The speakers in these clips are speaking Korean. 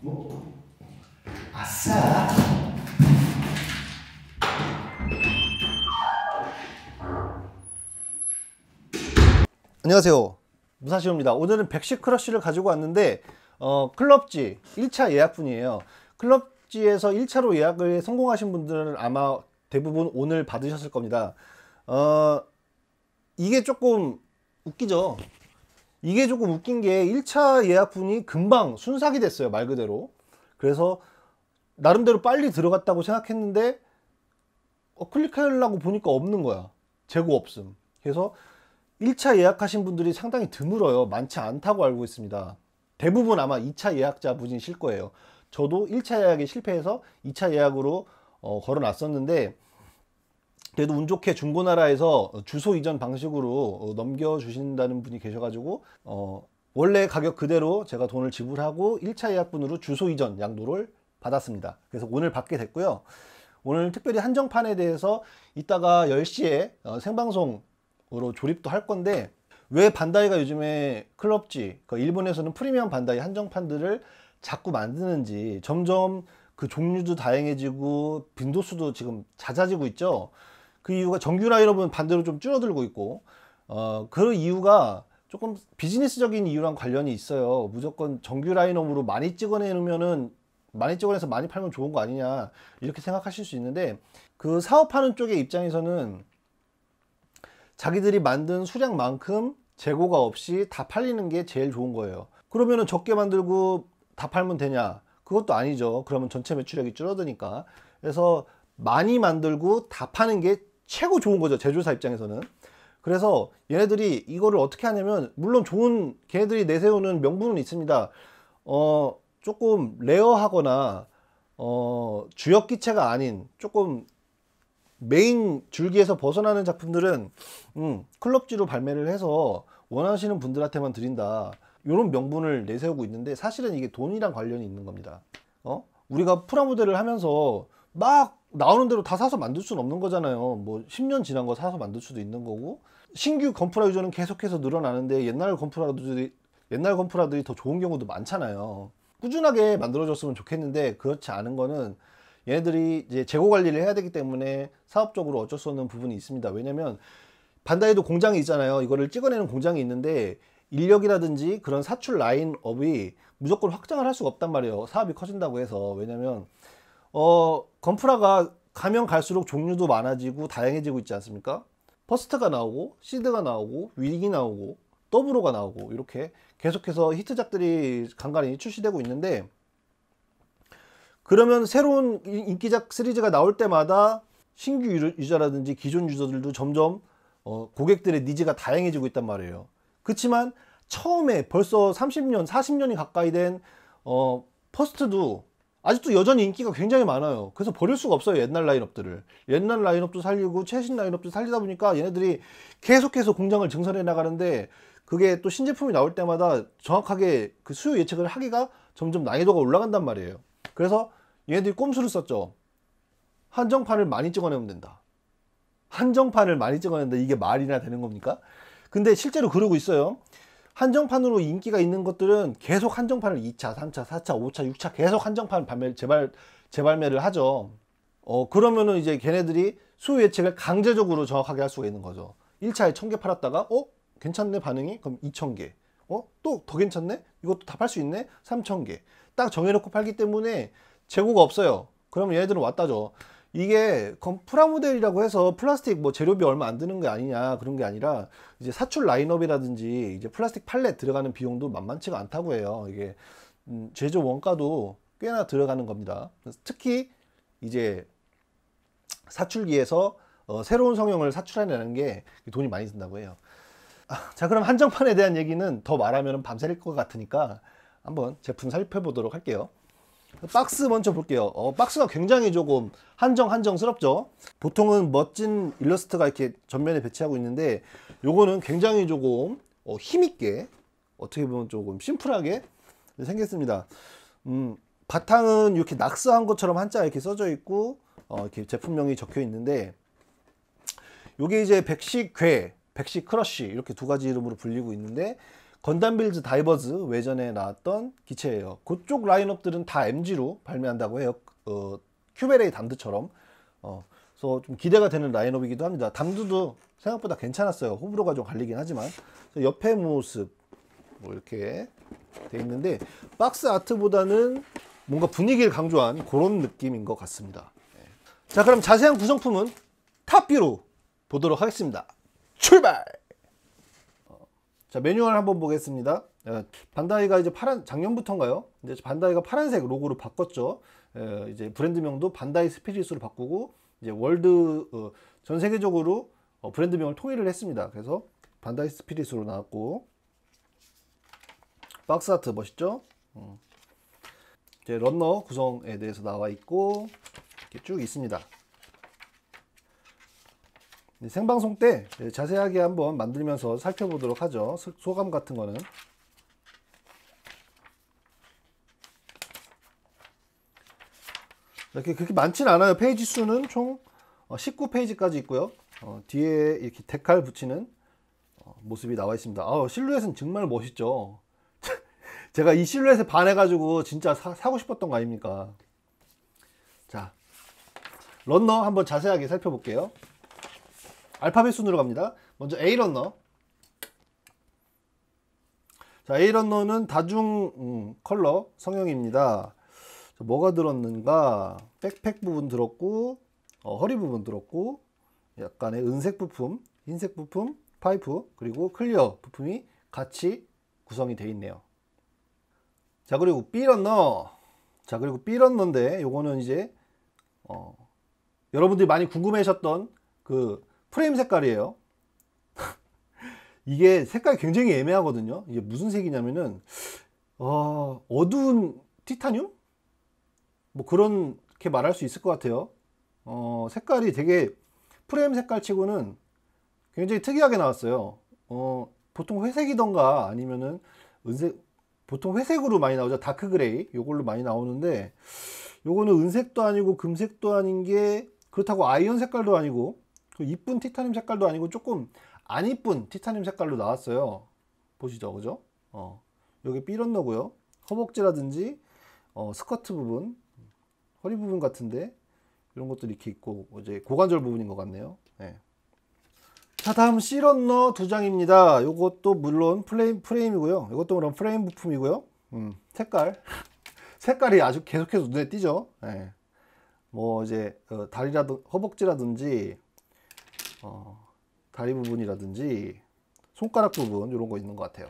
뭐? 아싸! 안녕하세요. 무사시오입니다. 오늘은 백식 크러쉬를 가지고 왔는데 어, 클럽지 1차 예약분이에요. 클럽지에서 1차로 예약을 성공하신 분들은 아마 대부분 오늘 받으셨을 겁니다. 어, 이게 조금 웃기죠? 이게 조금 웃긴 게 1차 예약분이 금방 순삭이 됐어요 말 그대로 그래서 나름대로 빨리 들어갔다고 생각했는데 어, 클릭하려고 보니까 없는 거야 재고 없음 그래서 1차 예약하신 분들이 상당히 드물어요 많지 않다고 알고 있습니다 대부분 아마 2차 예약자 분이실 거예요 저도 1차 예약에 실패해서 2차 예약으로 어, 걸어 놨었는데 그래도 운 좋게 중고나라에서 주소 이전 방식으로 어, 넘겨주신다는 분이 계셔가지고 어, 원래 가격 그대로 제가 돈을 지불하고 1차 예약분으로 주소 이전 양도를 받았습니다. 그래서 오늘 받게 됐고요. 오늘 특별히 한정판에 대해서 이따가 10시에 어, 생방송으로 조립도 할 건데 왜 반다이가 요즘에 클럽지, 그 일본에서는 프리미엄 반다이 한정판들을 자꾸 만드는지 점점 그 종류도 다양해지고 빈도수도 지금 잦아지고 있죠. 그 이유가 정규 라인업은 반대로 좀 줄어들고 있고 어, 그 이유가 조금 비즈니스적인 이유랑 관련이 있어요. 무조건 정규 라인업으로 많이 찍어내면은 많이 찍어내서 많이 팔면 좋은 거 아니냐 이렇게 생각하실 수 있는데 그 사업하는 쪽의 입장에서는 자기들이 만든 수량만큼 재고가 없이 다 팔리는 게 제일 좋은 거예요. 그러면은 적게 만들고 다 팔면 되냐? 그것도 아니죠. 그러면 전체 매출액이 줄어드니까. 그래서 많이 만들고 다 파는 게 최고 좋은 거죠 제조사 입장에서는 그래서 얘네들이 이거를 어떻게 하냐면 물론 좋은 걔네들이 내세우는 명분은 있습니다 어 조금 레어하거나 어 주역 기체가 아닌 조금 메인 줄기에서 벗어나는 작품들은 음, 클럽지로 발매를 해서 원하시는 분들한테만 드린다 이런 명분을 내세우고 있는데 사실은 이게 돈이랑 관련이 있는 겁니다 어? 우리가 프라모델을 하면서 막 나오는 대로 다 사서 만들 수는 없는 거잖아요 뭐 10년 지난 거 사서 만들 수도 있는 거고 신규 건프라 유저는 계속해서 늘어나는데 옛날 건프라들이 옛날 건프라들이 더 좋은 경우도 많잖아요 꾸준하게 만들어줬으면 좋겠는데 그렇지 않은 거는 얘네들이 이제 재고 관리를 해야 되기 때문에 사업적으로 어쩔 수 없는 부분이 있습니다 왜냐면 반다이도 공장이 있잖아요 이거를 찍어내는 공장이 있는데 인력이라든지 그런 사출 라인업이 무조건 확장을 할 수가 없단 말이에요 사업이 커진다고 해서 왜냐면 어, 건프라가 가면 갈수록 종류도 많아지고 다양해지고 있지 않습니까? 퍼스트가 나오고 시드가 나오고 윌이 나오고 더블로가 나오고 이렇게 계속해서 히트작들이 간간히 출시되고 있는데 그러면 새로운 인기작 시리즈가 나올 때마다 신규 유저라든지 기존 유저들도 점점 어, 고객들의 니즈가 다양해지고 있단 말이에요. 그렇지만 처음에 벌써 30년, 40년이 가까이 된 어, 퍼스트도 아직도 여전히 인기가 굉장히 많아요. 그래서 버릴 수가 없어요. 옛날 라인업들을. 옛날 라인업도 살리고 최신 라인업도 살리다 보니까 얘네들이 계속해서 공장을 증설해 나가는데 그게 또 신제품이 나올 때마다 정확하게 그 수요 예측을 하기가 점점 난이도가 올라간단 말이에요. 그래서 얘네들이 꼼수를 썼죠. 한정판을 많이 찍어내면 된다. 한정판을 많이 찍어낸다. 이게 말이나 되는 겁니까? 근데 실제로 그러고 있어요. 한정판으로 인기가 있는 것들은 계속 한정판을 2차, 3차, 4차, 5차, 6차 계속 한정판 발매, 재발, 재발매를 하죠. 어, 그러면은 이제 걔네들이 수요 예측을 강제적으로 정확하게 할 수가 있는 거죠. 1차에 1000개 팔았다가, 어? 괜찮네, 반응이? 그럼 2000개. 어? 또 더 괜찮네? 이것도 다 팔 수 있네? 3000개. 딱 정해놓고 팔기 때문에 재고가 없어요. 그러면 얘네들은 왔다죠. 이게 프라모델이라고 해서 플라스틱 뭐 재료비 얼마 안 드는 게 아니냐 그런 게 아니라 이제 사출 라인업이라든지 이제 플라스틱 팔렛 들어가는 비용도 만만치가 않다고 해요. 이게 음, 제조 원가도 꽤나 들어가는 겁니다. 그래서 특히 이제 사출기에서 어, 새로운 성형을 사출해내는 게 돈이 많이 든다고 해요. 아, 자 그럼 한정판에 대한 얘기는 더 말하면 밤새릴것 같으니까 한번 제품 살펴보도록 할게요. 박스 먼저 볼게요 어, 박스가 굉장히 조금 한정 한정스럽죠 보통은 멋진 일러스트가 이렇게 전면에 배치하고 있는데 요거는 굉장히 조금 어, 힘있게 어떻게 보면 조금 심플하게 생겼습니다 음, 바탕은 이렇게 낙서한 것처럼 한자 이렇게 써져 있고 어, 이렇게 제품명이 적혀 있는데 요게 이제 백식 괴 백식 크러쉬 이렇게 두 가지 이름으로 불리고 있는데 건담빌즈 다이버즈 외전에 나왔던 기체예요. 그쪽 라인업들은 다 MG로 발매한다고 해요. 어, 큐베레이 담드처럼. 어, 그래서 좀 기대가 되는 라인업이기도 합니다. 담두도 생각보다 괜찮았어요. 호불호가 좀 갈리긴 하지만 옆에 모습 뭐 이렇게 돼 있는데 박스 아트보다는 뭔가 분위기를 강조한 그런 느낌인 것 같습니다. 네. 자 그럼 자세한 구성품은 탑뷰로 보도록 하겠습니다. 출발! 자 매뉴얼 한번 보겠습니다 예, 반다이가 이제 파란 작년부터인가요 이제 반다이가 파란색 로고로 바꿨죠 예, 이제 브랜드명도 반다이 스피릿으로 바꾸고 이제 월드 어, 전 세계적으로 어, 브랜드명을 통일을 했습니다 그래서 반다이 스피릿으로 나왔고 박스 아트 멋있죠 어. 이제 런너 구성에 대해서 나와 있고 이렇게 쭉 있습니다 네, 생방송 때 네, 자세하게 한번 만들면서 살펴보도록 하죠 소감 같은 거는 이렇게 그렇게 많진 않아요 페이지 수는 총 19페이지까지 어, 있고요 어, 뒤에 이렇게 데칼 붙이는 어, 모습이 나와 있습니다 아 실루엣은 정말 멋있죠 제가 이 실루엣에 반해 가지고 진짜 사, 사고 싶었던 거 아닙니까 자 런너 한번 자세하게 살펴볼게요 알파벳 순으로 갑니다. 먼저 A 런너. 자, A 런너는 다중 음, 컬러 성형입니다. 자, 뭐가 들었는가? 백팩 부분 들었고, 어, 허리 부분 들었고, 약간의 은색 부품, 흰색 부품, 파이프, 그리고 클리어 부품이 같이 구성이 되어 있네요. 자, 그리고 B 런너. 자, 그리고 B 런너인데, 요거는 이제, 어, 여러분들이 많이 궁금해 하셨던 그 프레임 색깔이에요 이게 색깔이 굉장히 애매하거든요 이게 무슨 색이냐면은 어, 어두운 티타늄? 뭐 그런 이렇게 말할 수 있을 것 같아요 어, 색깔이 되게 프레임 색깔 치고는 굉장히 특이하게 나왔어요 어, 보통 회색이던가 아니면은 은색 보통 회색으로 많이 나오죠 다크 그레이 요걸로 많이 나오는데 요거는 은색도 아니고 금색도 아닌 게 그렇다고 아이언 색깔도 아니고 그 이쁜 티타늄 색깔도 아니고 조금 안 이쁜 티타늄 색깔로 나왔어요 보시죠 그죠 어 여기 삐런너고요 허벅지라든지 어, 스커트 부분 허리 부분 같은데 이런 것들 이렇게 있고 이제 고관절 부분인 것 같네요 네. 자 다음 C런너 두 장입니다 이것도 물론 프레임, 프레임이고요 이것도 물론 프레임 부품이고요 음, 색깔 색깔이 아주 계속해서 눈에 띄죠 네. 뭐 이제 어, 다리라든 허벅지라든지 어, 다리 부분이라든지 손가락 부분 이런 거 있는 것 같아요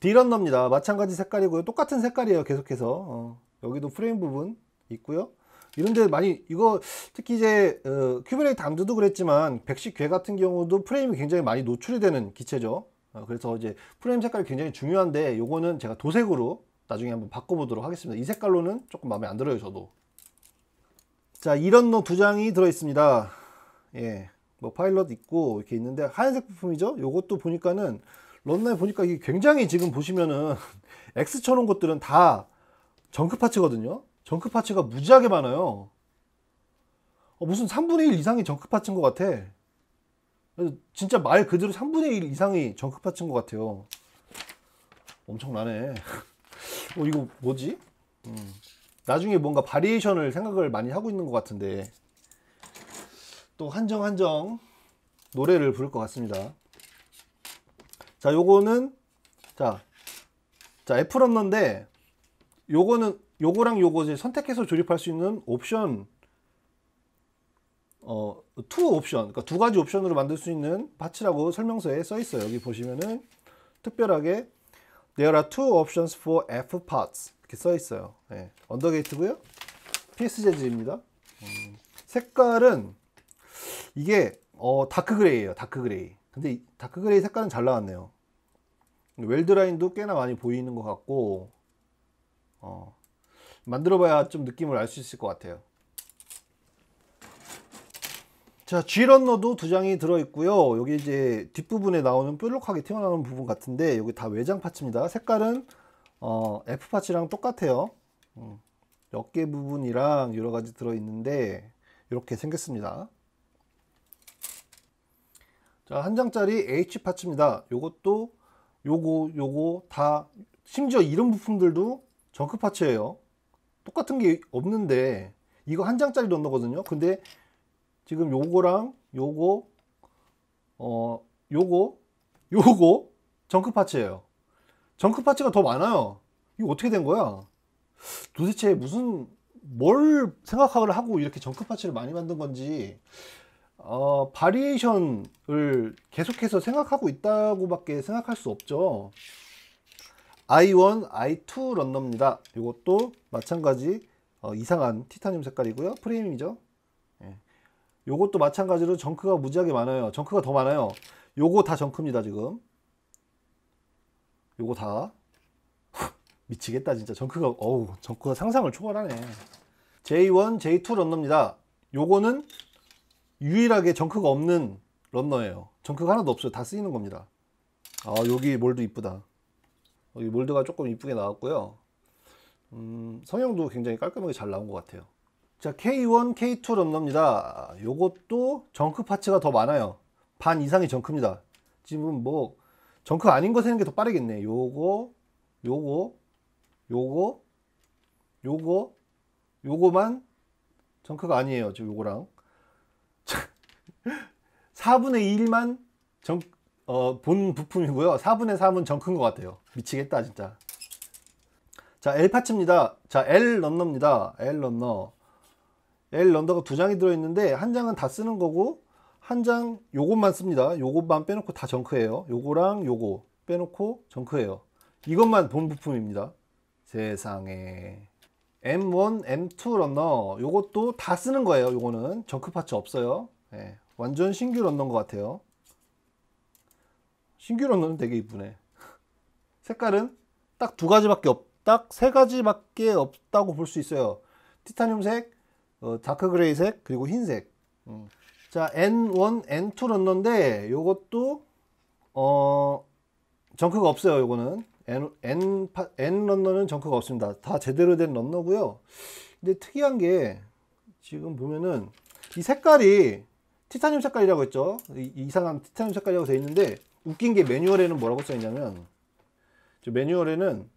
디런너입니다 마찬가지 색깔이고요 똑같은 색깔이에요 계속해서 어, 여기도 프레임 부분 있고요 이런데 많이 이거 특히 이제 어, 큐브레이 담드도 그랬지만 백식괴 같은 경우도 프레임이 굉장히 많이 노출이 되는 기체죠 어, 그래서 이제 프레임 색깔이 굉장히 중요한데 요거는 제가 도색으로 나중에 한번 바꿔보도록 하겠습니다 이 색깔로는 조금 마음에 안 들어요 저도 자 이런 노 두 장이 들어 있습니다 예. 뭐 파일럿 있고 이렇게 있는데 하얀색 부품이죠. 요것도 보니까는 런나에 보니까 이게 굉장히 지금 보시면은 X 쳐놓은 것들은 다 정크 파츠거든요. 정크 파츠가 무지하게 많아요. 어, 무슨 3분의 1 이상이 정크 파츠인 것 같아. 진짜 말 그대로 3분의 1 이상이 정크 파츠인 것 같아요. 엄청나네. 어, 이거 뭐지? 음. 나중에 뭔가 바리에이션을 생각을 많이 하고 있는 것 같은데. 또 한정 한정 노래를 부를 것 같습니다. 자, 요거는 자, 자애플너인데 요거는 요거랑 요거 이 선택해서 조립할 수 있는 옵션 어, 투 옵션, 그러니까 두 가지 옵션으로 만들 수 있는 파츠라고 설명서에 써 있어요. 여기 보시면은 특별하게 There are two options for F parts 이렇게 써 있어요. 네. 언더게이트고요. PS 재질입니다. 음. 색깔은 이게 어, 다크 그레이예요. 다크 그레이. 근데 다크 그레이 색깔은 잘 나왔네요. 웰드 라인도 꽤나 많이 보이는 것 같고 어, 만들어봐야 좀 느낌을 알 수 있을 것 같아요. 자, G런너도 두 장이 들어있고요. 여기 이제 뒷부분에 나오는 뾰족하게 튀어나오는 부분 같은데 여기 다 외장 파츠입니다. 색깔은 어, F 파츠랑 똑같아요. 음, 어깨 부분이랑 여러 가지 들어있는데 이렇게 생겼습니다. 자, 한 장짜리 H 파츠입니다. 요것도 요거 요거 다 심지어 이런 부품들도 정크 파츠예요. 똑같은 게 없는데 이거 한 장짜리 넣는 거든요 근데 지금 요거랑 요거 어 요거 요거 정크 파츠예요. 정크 파츠가 더 많아요. 이거 어떻게 된 거야? 도대체 무슨 뭘 생각을 하고 이렇게 정크 파츠를 많이 만든 건지 어, 바리에이션을 계속해서 생각하고 있다고밖에 생각할 수 없죠. I1, I2 런너입니다. 이것도 마찬가지 어, 이상한 티타늄 색깔이고요. 프레임이죠. 예. 요것도 마찬가지로 정크가 무지하게 많아요. 정크가 더 많아요. 요거 다 정크입니다, 지금. 요거 다. 미치겠다, 진짜. 정크가, 어우, 정크가 상상을 초월하네. J1, J2 런너입니다. 요거는 유일하게 정크가 없는 런너예요 정크가 하나도 없어요 다 쓰이는 겁니다 아 여기 몰드 이쁘다 여기 몰드가 조금 이쁘게 나왔고요 음, 성형도 굉장히 깔끔하게 잘 나온 것 같아요 자 K1, K2 런너입니다 요것도 정크 파츠가 더 많아요 반 이상이 정크입니다 지금 뭐 정크 아닌 거 세는 게 더 빠르겠네 요거 요거 요거 요거 요거만 정크가 아니에요 지금 요거랑 4분의 1만 정, 어, 본 부품이고요 4분의 3은 정큰 것 같아요 미치겠다 진짜 자 L파츠입니다 자 L 런너입니다 L 런너 L 런너가두 장이 들어있는데 한 장은 다 쓰는 거고 한 장 요것만 씁니다 요것만 빼놓고 다 정크예요 요거랑 요거 빼놓고 정크예요 이것만 본 부품입니다 세상에 M1, M2 런너 요것도 다 쓰는 거예요 요거는 정크 파츠 없어요 네. 완전 신규 런너인 것 같아요 신규 런너는 되게 이쁘네 색깔은 딱 두 가지밖에 없 딱 세 가지밖에 없다고 볼 수 있어요 티타늄색 어, 다크 그레이색 그리고 흰색 음. 자 N1 N2 런너인데 요것도 어 정크가 없어요 요거는 N, N, N 런너는 정크가 없습니다 다 제대로 된 런너고요 근데 특이한 게 지금 보면은 이 색깔이 티타늄 색깔이라고 했죠 이상한 티타늄 색깔이라고 되어 있는데 웃긴 게 매뉴얼에는 뭐라고 써 있냐면 매뉴얼에는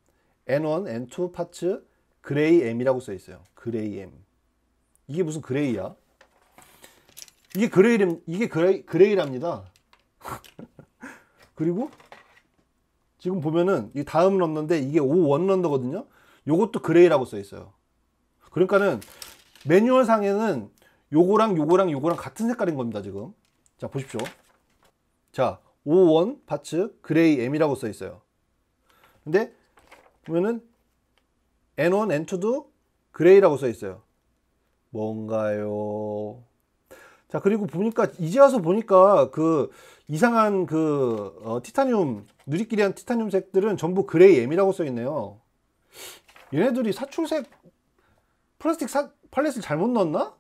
N1, N2 파츠 그레이 M이라고 써 있어요 그레이 M 이게 무슨 그레이야 이게 그레이 이게 그레이, 그레이랍니다 그리고 지금 보면은 이 다음 은없는데 이게 5원 런더거든요 요것도 그레이라고 써 있어요 그러니까는 매뉴얼상에는 요거랑 요거랑 요거랑 같은 색깔인 겁니다 지금 자 보십시오 자 5원 파츠 그레이 M이라고 써 있어요 근데 보면은 N1, N2도 그레이라고 써 있어요 뭔가요 자 그리고 보니까 이제 와서 보니까 그 이상한 그 어, 티타늄 누리끼리한 티타늄 색들은 전부 그레이 M이라고 써 있네요 얘네들이 사출색 플라스틱 사, 팔렛을 잘못 넣었나?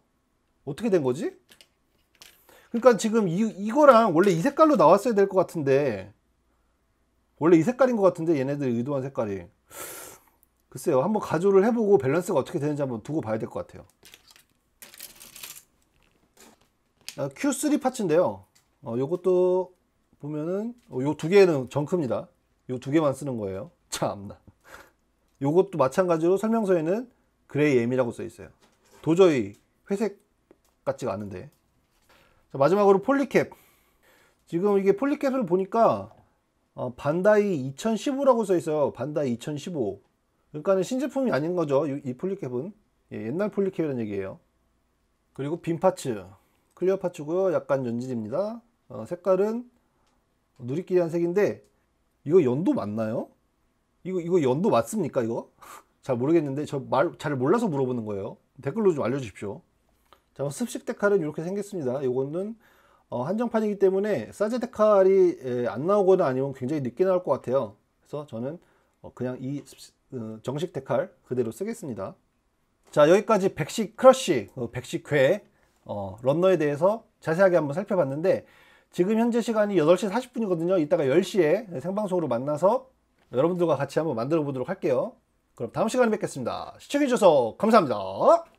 어떻게 된 거지? 그러니까 지금 이, 이거랑 원래 이 색깔로 나왔어야 될 것 같은데 원래 이 색깔인 것 같은데 얘네들이 의도한 색깔이 글쎄요 한번 가조를 해보고 밸런스가 어떻게 되는지 한번 두고 봐야 될 것 같아요 아, Q3 파츠인데요 어, 요것도 보면은 어, 요두 개는 정크입니다 요 두 개만 쓰는 거예요 참나 요것도 마찬가지로 설명서에는 그레이 M이라고 써 있어요 도저히 회색 같지가 않은데 자, 마지막으로 폴리캡 지금 이게 폴리캡을 보니까 어, 반다이 2015라고 써 있어요 반다이 2015 그러니까는 신제품이 아닌 거죠 이, 이 폴리캡은 예, 옛날 폴리캡이라는 얘기예요 그리고 빔 파츠 클리어 파츠고요 약간 연질입니다 어, 색깔은 누리끼리한 색인데 이거 연도 맞나요? 이거 이거 연도 맞습니까 이거? 잘 모르겠는데 저 말 잘 몰라서 물어보는 거예요 댓글로 좀 알려주십시오 자, 뭐 습식 데칼은 이렇게 생겼습니다. 이거는 어, 한정판이기 때문에 사제 데칼이 에, 안 나오거나 아니면 굉장히 늦게 나올 것 같아요. 그래서 저는 어, 그냥 이 습식, 어, 정식 데칼 그대로 쓰겠습니다. 자 여기까지 백식 크러쉬, 어, 백식 괴 어, 런너에 대해서 자세하게 한번 살펴봤는데 지금 현재 시간이 8시 40분이거든요. 이따가 10시에 생방송으로 만나서 여러분들과 같이 한번 만들어 보도록 할게요. 그럼 다음 시간에 뵙겠습니다. 시청해주셔서 감사합니다.